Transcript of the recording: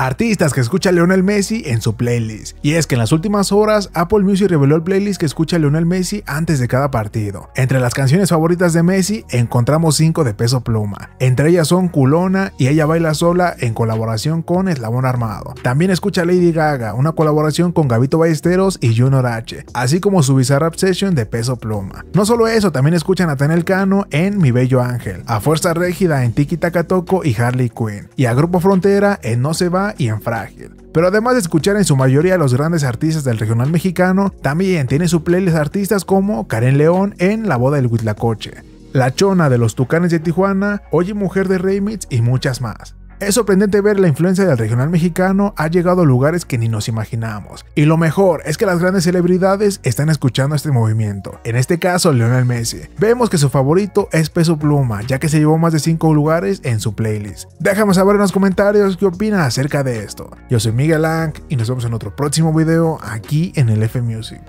Artistas que escucha Lionel Messi en su playlist. Y es que en las últimas horas Apple Music reveló el playlist que escucha Lionel Messi antes de cada partido. Entre las canciones favoritas de Messi encontramos 5 de peso pluma. Entre ellas son Culona y Ella Baila Sola en colaboración con Eslabón Armado. También escucha Lady Gaga, una colaboración con Gavito Ballesteros y Junior H así como su bizarra obsession de peso pluma. No solo eso, también escuchan a Tanel Cano en Mi Bello Ángel, a Fuerza Régida en Tiki Takatoko y Harley Quinn, y a Grupo Frontera en No Se Va y en Frágil. Pero además de escuchar en su mayoría a los grandes artistas del regional mexicano, también tiene su playlist artistas como Karen León en La boda del Huitlacoche, La Chona de los Tucanes de Tijuana, Oye Mujer de Remix y muchas más. Es sorprendente ver la influencia del regional mexicano ha llegado a lugares que ni nos imaginábamos. Y lo mejor es que las grandes celebridades están escuchando este movimiento. En este caso, Lionel Messi. Vemos que su favorito es Peso Pluma, ya que se llevó más de 5 lugares en su playlist. Déjame saber en los comentarios qué opinas acerca de esto. Yo soy Miguel Lang y nos vemos en otro próximo video aquí en el F Music.